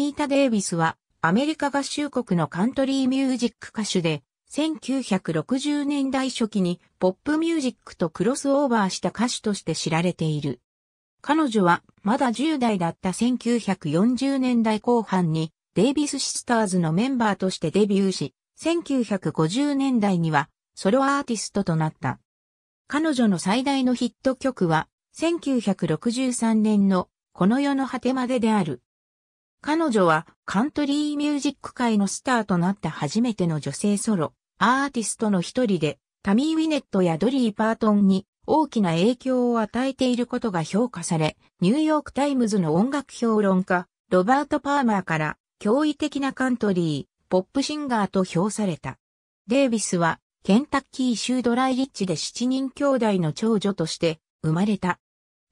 キータ・デイビスはアメリカ合衆国のカントリーミュージック歌手で1960年代初期にポップミュージックとクロスオーバーした歌手として知られている。彼女はまだ10代だった1940年代後半にデイビスシスターズのメンバーとしてデビューし、1950年代にはソロアーティストとなった。彼女の最大のヒット曲は1963年のこの世の果てまでである。彼女はカントリーミュージック界のスターとなった初めての女性ソロ、アーティストの一人で、タミー・ウィネットやドリー・パートンに大きな影響を与えていることが評価され、ニューヨーク・タイムズの音楽評論家、ロバート・パーマーから、驚異的なカントリー、ポップシンガーと評された。デイビスは、ケンタッキー州ドライリッチで7人兄弟の長女として生まれた。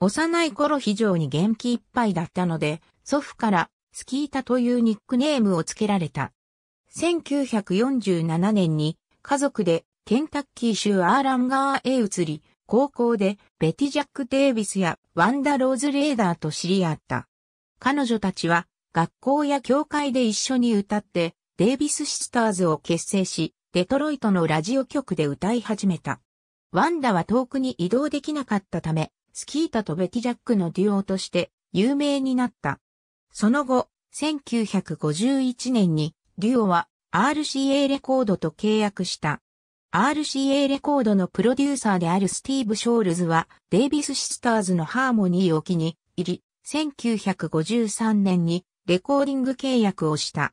幼い頃非常に元気いっぱいだったので、祖父からスキータというニックネームを付けられた。1947年に家族でケンタッキー州アーランガーへ移り、高校でベティ・ジャック・デイビスやワンダ・ローズ・レーダーと知り合った。彼女たちは学校や教会で一緒に歌ってデイビス・シスターズを結成し、デトロイトのラジオ局で歌い始めた。ワンダは遠くに移動できなかったため、スキータとベティ・ジャックのデュオとして有名になった。その後、1951年に、デュオは RCA レコードと契約した。RCA レコードのプロデューサーであるスティーブ・ショールズは、デイビス・シスターズのハーモニーを機に入り、1953年にレコーディング契約をした。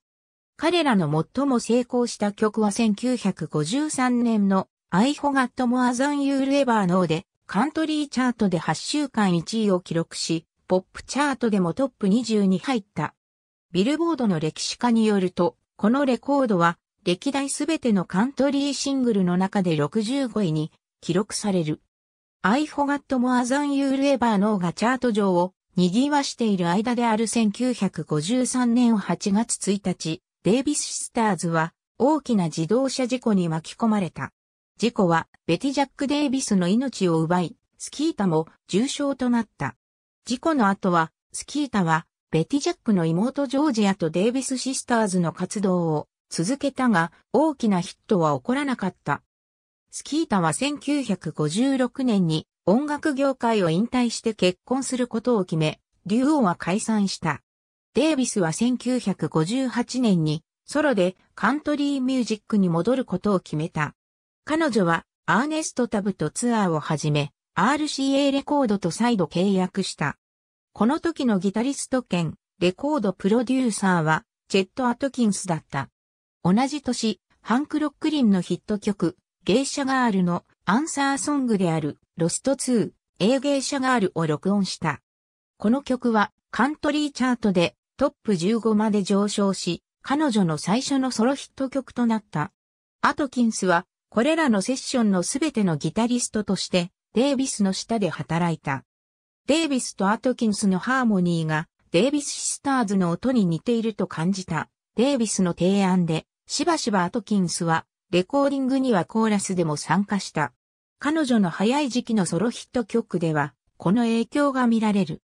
彼らの最も成功した曲は1953年の I Forgot More Than You'll Ever Know でカントリーチャートで8週間1位を記録し、ポップチャートでもトップ20に入った。ビルボードの歴史家によると、このレコードは歴代すべてのカントリーシングルの中で65位に記録される。I forgot more than you'll ever know がチャート上を賑わしている間である1953年8月1日、デイビスシスターズは大きな自動車事故に巻き込まれた。事故はベティ・ジャック・デイビスの命を奪い、スキータも重傷となった。事故の後は、スキータは、ベティ・ジャックの妹ジョージアとデイビス・シスターズの活動を続けたが、大きなヒットは起こらなかった。スキータは1956年に音楽業界を引退して結婚することを決め、オンは解散した。デイビスは1958年にソロでカントリーミュージックに戻ることを決めた。彼女はアーネスト・タブとツアーを始め、RCA レコードと再度契約した。この時のギタリスト兼レコードプロデューサーはチェット・アトキンスだった。同じ年、ハンク・ロックリンのヒット曲、ゲイシャガールのアンサーソングであるロスト2、A ゲイシャガールを録音した。この曲はカントリーチャートでトップ15まで上昇し、彼女の最初のソロヒット曲となった。アトキンスはこれらのセッションのすべてのギタリストとしてデイビスの下で働いた。デイビスとアトキンスのハーモニーがデイビスシスターズの音に似ていると感じたデイビスの提案で、しばしばアトキンスはレコーディングにはコーラスでも参加した。彼女の早い時期のソロヒット曲では、この影響が見られる。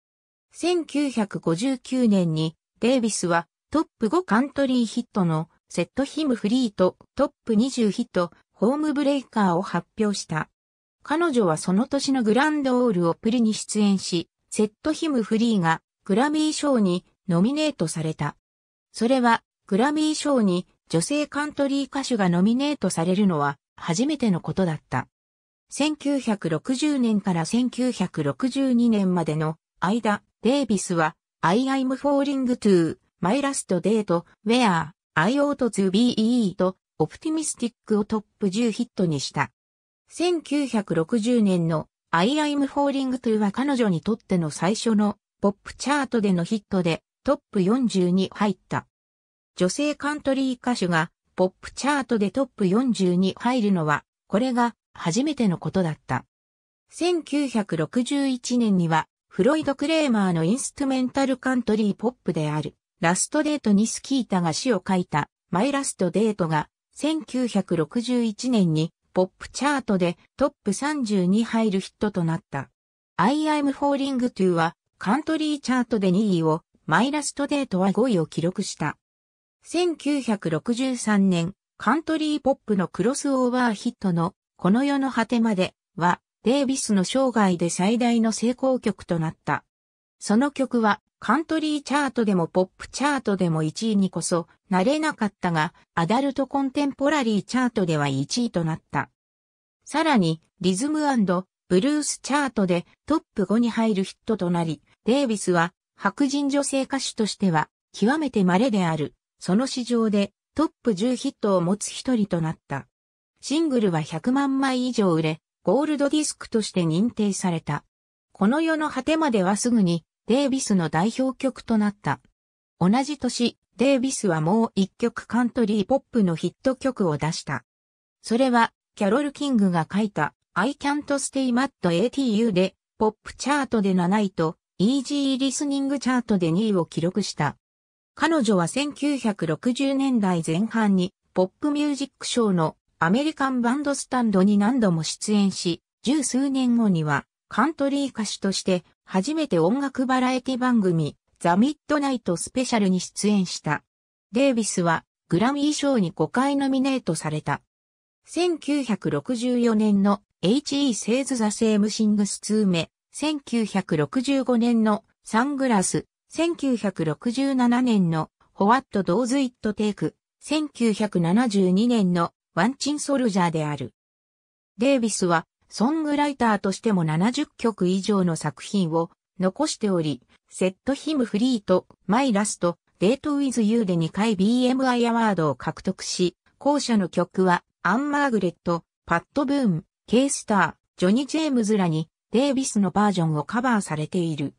1959年に、デイビスはトップ5カントリーヒットのセットヒムフリーとトップ20ヒットホームブレイカーを発表した。彼女はその年のグランドオールをプリに出演し、セットヒムフリーがグラミー賞にノミネートされた。それはグラミー賞に女性カントリー歌手がノミネートされるのは初めてのことだった。1960年から1962年までの間、デイビスは I am falling to my last date where I ought to be と Optimistic をトップ10ヒットにした。1960年の I am falling to は彼女にとっての最初のポップチャートでのヒットでトップ40に入った。女性カントリー歌手がポップチャートでトップ40に入るのはこれが初めてのことだった。1961年にはフロイド・クレーマーのインストゥメンタルカントリーポップであるラストデートにスキータが詩を書いたマイラストデートが1961年にポップチャートでトップ30に入るヒットとなった。I am falling to はカントリーチャートで2位を、マイラストデートは5位を記録した。1963年、カントリーポップのクロスオーバーヒットの、この世の果てまでは、デイビスの生涯で最大の成功曲となった。その曲は、カントリーチャートでもポップチャートでも1位にこそなれなかったが、アダルトコンテンポラリーチャートでは1位となった。さらに、リズムブルースチャートでトップ5に入るヒットとなり、デイビスは白人女性歌手としては極めて稀である。その市場でトップ10ヒットを持つ一人となった。シングルは100万枚以上売れ、ゴールドディスクとして認定された。この世の果てまではすぐにデイビスの代表曲となった。同じ年、デイビスはもう一曲カントリーポップのヒット曲を出した。それは、キャロル・キングが書いた I can't stay mad ATU で、ポップチャートで7位と、イージーリスニングチャートで2位を記録した。彼女は1960年代前半に、ポップミュージックショーのアメリカンバンドスタンドに何度も出演し、十数年後にはカントリー歌手として初めて音楽バラエティ番組ザ・ミッドナイト・スペシャルに出演した。デイビスはグラミー賞に5回ノミネートされた。1964年の H.E. セイズ・ザ・セーム・シングス2目、1965年のサングラス、1967年のホワット・ドーズ・イット・テイク、1972年のワンチン・ソルジャーである。デイビスはソングライターとしても70曲以上の作品を残しており、セットヒムフリーとマイラスト、デートウィズユーで2回 BMI アワードを獲得し、後者の曲はアン・マーグレット、パッド・ブーン、ケイ・スター、ジョニ・ー・ジェームズらにデイビスのバージョンをカバーされている。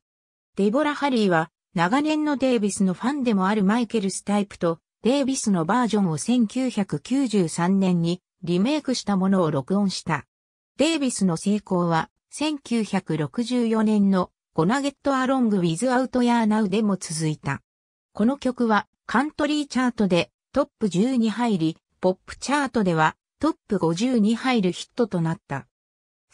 デボラ・ハリーは長年のデイビスのファンでもあるマイケル・スタイプとデイビスのバージョンを1993年にリメイクしたものを録音した。デイビスの成功は、1964年の g ナゲットアロングウィズアウトヤーナウでも続いた。この曲はカントリーチャートでトップ10に入り、ポップチャートではトップ50に入るヒットとなった。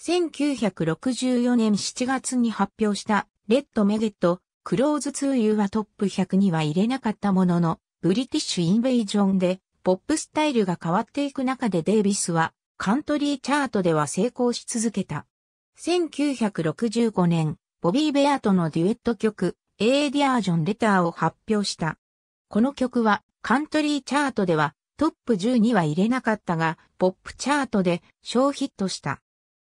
1964年7月に発表したレッドメゲット、クローズユーはトップ100には入れなかったものの、ブリティッシュインベイジョンでポップスタイルが変わっていく中でデイビスはカントリーチャートでは成功し続けた。1965年、ボビー・ベアとのデュエット曲、エーディアージョン・レターを発表した。この曲は、カントリーチャートではトップ10には入れなかったが、ポップチャートで小ヒットした。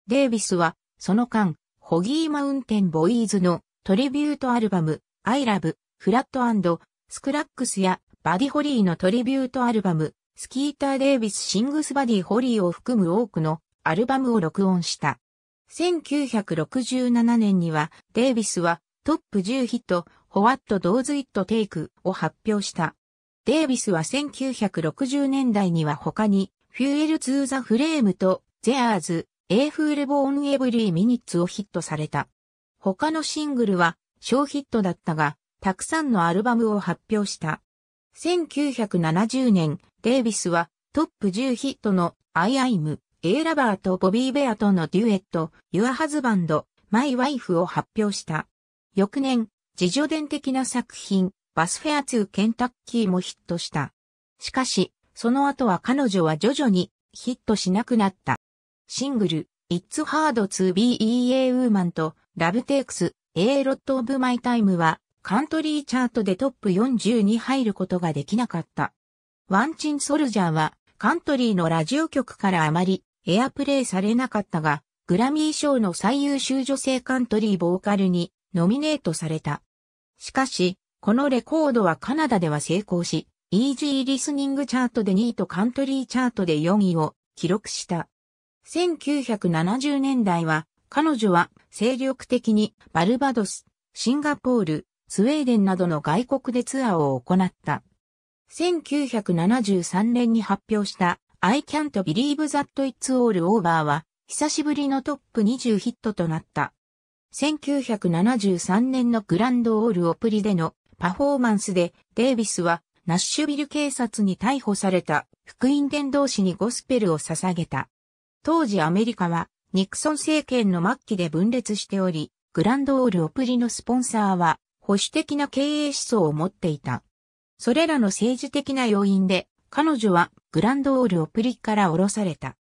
デイビスは、その間、ホギー・マウンテン・ボーイズのトリビュートアルバム、アイ・ラブ、フラットスクラックスやバディ・ホリーのトリビュートアルバム、スキーター・デイビス・シングス・バディ・ホリーを含む多くのアルバムを録音した。1967年には、デイビスはトップ10ヒット、ホワット・ドーズ・イット・テイクを発表した。デイビスは1960年代には他に、フュエル・ツー・ザ・フレームと、ゼアーズ、エーフール・ボーン・エブリー・ミニッツをヒットされた。他のシングルは、小ヒットだったが、たくさんのアルバムを発表した。1970年、デイビスはトップ10ヒットのアイアイム、A ラバーとボビー・ベアとのデュエット、Your Husband, My Wife を発表した。翌年、自助伝的な作品、バスフェア2ケンタッキーもヒットした。しかし、その後は彼女は徐々にヒットしなくなった。シングル、It's Hard to Be a Woman と Love Takes A Lot of My Time はカントリーチャートでトップ40に入ることができなかった。ワンチンソルジャーはカントリーのラジオ局からあまりエアプレイされなかったが、グラミー賞の最優秀女性カントリーボーカルにノミネートされた。しかし、このレコードはカナダでは成功し、イージーリスニングチャートで2位とカントリーチャートで4位を記録した。1970年代は、彼女は精力的にバルバドス、シンガポール、スウェーデンなどの外国でツアーを行った。1973年に発表した I can't believe that it's all over は久しぶりのトップ20ヒットとなった。1973年のグランドオールオプリでのパフォーマンスでデイビスはナッシュビル警察に逮捕された福音伝道師にゴスペルを捧げた。当時アメリカはニクソン政権の末期で分裂しており、グランドオールオプリのスポンサーは保守的な経営思想を持っていた。それらの政治的な要因で、彼女はグランドオール・オプリから降ろされた。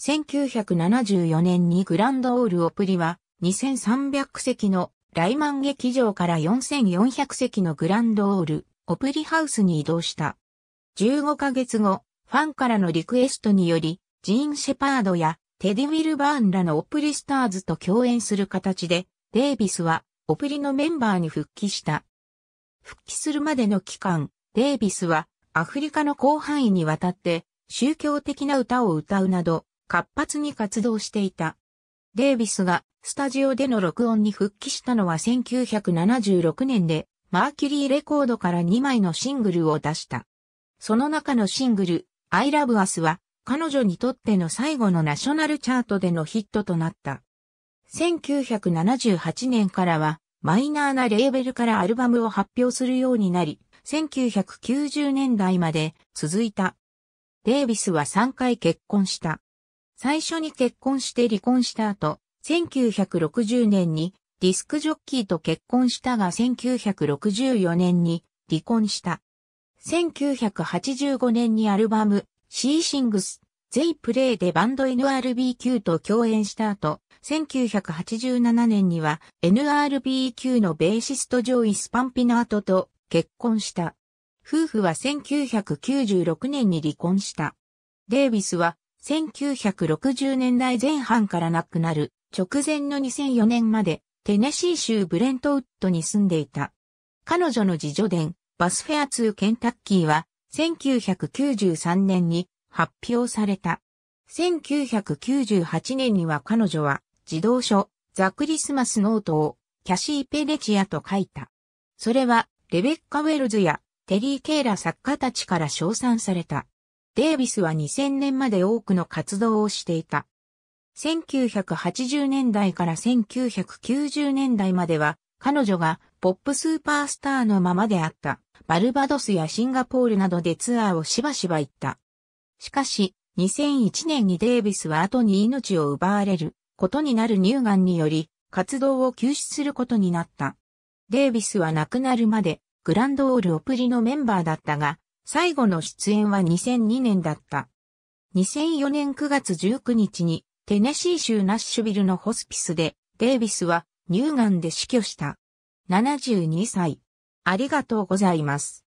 1974年にグランドオール・オプリは、2300席のライマン劇場から4400席のグランドオール・オプリハウスに移動した。15ヶ月後、ファンからのリクエストにより、ジーン・シェパードやテディ・ウィルバーンらのオプリスターズと共演する形で、デイビスはオプリのメンバーに復帰した。復帰するまでの期間、デイビスはアフリカの広範囲にわたって宗教的な歌を歌うなど活発に活動していた。デイビスがスタジオでの録音に復帰したのは1976年でマーキュリーレコードから2枚のシングルを出した。その中のシングル I Love Us は彼女にとっての最後のナショナルチャートでのヒットとなった。1978年からは、マイナーなレーベルからアルバムを発表するようになり、1990年代まで続いた。デイビスは3回結婚した。最初に結婚して離婚した後、1960年にディスクジョッキーと結婚したが1964年に離婚した。1985年にアルバムシーシングス、ゼイプレイでバンド NRBQ と共演した後、1987年には NRB 級のベーシストジョイ・スパンピナートと結婚した。夫婦は1996年に離婚した。デイビスは1960年代前半から亡くなる直前の2004年までテネシー州ブレントウッドに住んでいた。彼女の自助伝バスフェア2ケンタッキーは1993年に発表された。1998年には彼女は自動書、ザ・クリスマス・ノートを、キャシー・ペレチアと書いた。それは、レベッカ・ウェルズや、テリー・ケイラ作家たちから称賛された。デイビスは2000年まで多くの活動をしていた。1980年代から1990年代までは、彼女がポップスーパースターのままであった、バルバドスやシンガポールなどでツアーをしばしば行った。しかし、2001年にデイビスは後に命を奪われることになる乳がんにより、活動を休止することになった。デイビスは亡くなるまで、グランドオールオプリのメンバーだったが、最後の出演は2002年だった。2004年9月19日に、テネシー州ナッシュビルのホスピスで、デイビスは乳がんで死去した。72歳。ありがとうございます。